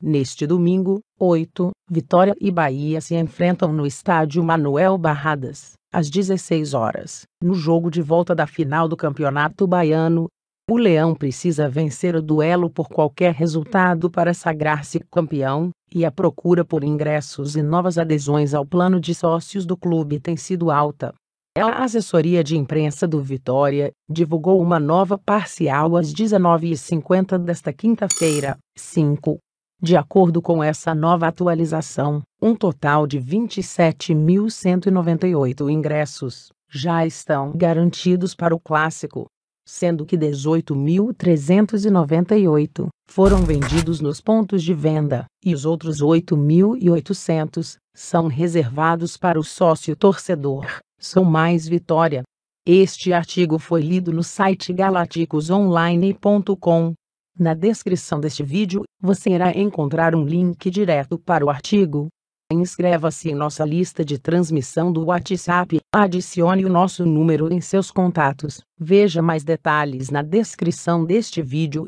Neste domingo, 8, Vitória e Bahia se enfrentam no estádio Manuel Barradas, às 16 horas, no jogo de volta da final do Campeonato Baiano. O Leão precisa vencer o duelo por qualquer resultado para sagrar-se campeão, e a procura por ingressos e novas adesões ao plano de sócios do clube tem sido alta. A assessoria de imprensa do Vitória divulgou uma nova parcial às 19h50 desta quinta-feira, 5, de acordo com essa nova atualização, um total de 27.198 ingressos já estão garantidos para o clássico, sendo que 18.398 foram vendidos nos pontos de venda e os outros 8.800 são reservados para o sócio torcedor. São mais vitória. Este artigo foi lido no site galaticosonline.com na descrição deste vídeo, você irá encontrar um link direto para o artigo. Inscreva-se em nossa lista de transmissão do WhatsApp, adicione o nosso número em seus contatos. Veja mais detalhes na descrição deste vídeo.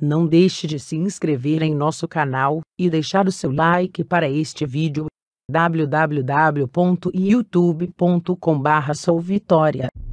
Não deixe de se inscrever em nosso canal e deixar o seu like para este vídeo www.youtube.com/solvitoria